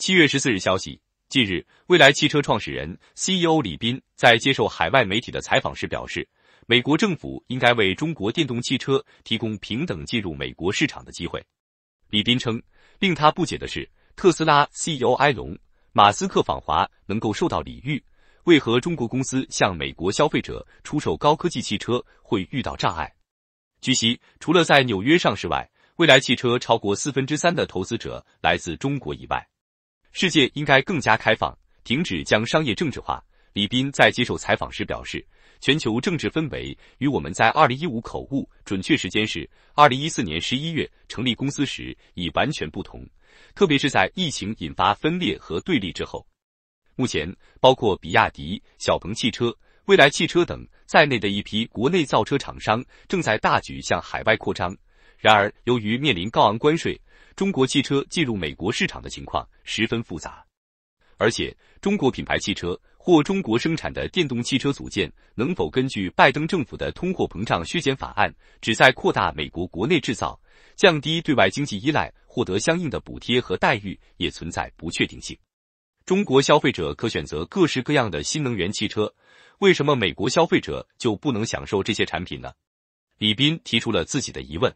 七月十四日，消息，近日，未来汽车创始人 CEO 李斌在接受海外媒体的采访时表示，美国政府应该为中国电动汽车提供平等进入美国市场的机会。李斌称，令他不解的是，特斯拉 CEO 埃隆马斯克访华能够受到礼遇，为何中国公司向美国消费者出售高科技汽车会遇到障碍？据悉，除了在纽约上市外，未来汽车超过四分之三的投资者来自中国以外。世界应该更加开放，停止将商业政治化。李斌在接受采访时表示，全球政治氛围与我们在二零一五口误（准确时间是二零一四年十一月）成立公司时已完全不同，特别是在疫情引发分裂和对立之后。目前，包括比亚迪、小鹏汽车、蔚来汽车等在内的一批国内造车厂商正在大举向海外扩张。然而，由于面临高昂关税，中国汽车进入美国市场的情况十分复杂，而且中国品牌汽车或中国生产的电动汽车组件能否根据拜登政府的通货膨胀削减法案，旨在扩大美国国内制造、降低对外经济依赖，获得相应的补贴和待遇，也存在不确定性。中国消费者可选择各式各样的新能源汽车，为什么美国消费者就不能享受这些产品呢？李斌提出了自己的疑问。